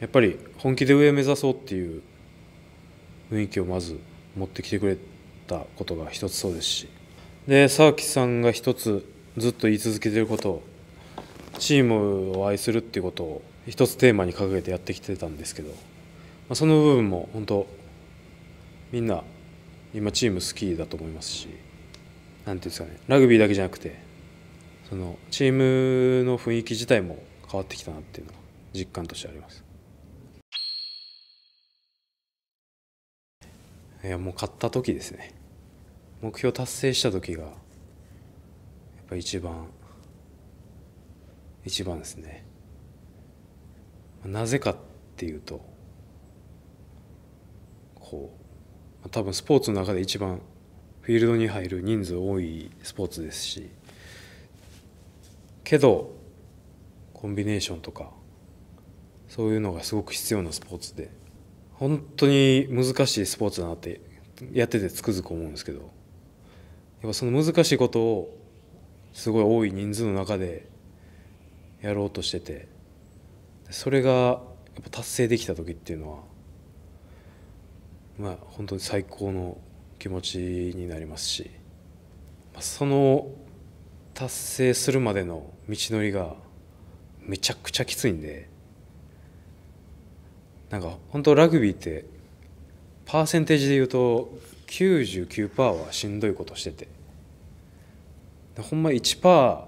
やっぱり本気で上目指そうっていう雰囲気をまず持ってきてくれたことが一つそうですしで沢木さんが一つずっと言い続けてることをチームを愛するっていうことを一つテーマに掲げてやってきてたんですけど、まあ、その部分も本当みんな今チーム好きだと思いますし何ていうんですかねラグビーだけじゃなくてそのチームの雰囲気自体も変わってきたなっていうのが実感としてあります。いやもう買った時ですね目標達成した時がやっぱ一番一番ですねなぜかっていうとこう多分スポーツの中で一番フィールドに入る人数多いスポーツですしけどコンビネーションとかそういうのがすごく必要なスポーツで本当に難しいスポーツだなってやっててつくづく思うんですけどやっぱその難しいことをすごい多い人数の中でやろうとしててそれがやっぱ達成できた時っていうのはまあ本当に最高の気持ちになりますしその達成するまでの道のりがめちゃくちゃきついんで。なんか本当ラグビーってパーセンテージで言うと99%はしんどいことしててほんま1%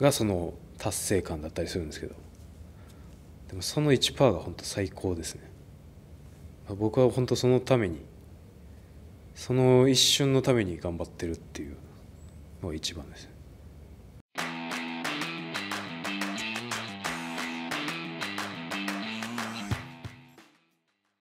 がその達成感だったりするんですけどでもその1%が本当最高ですね僕は本当そのためにその一瞬のために頑張ってるっていうのが一番ですね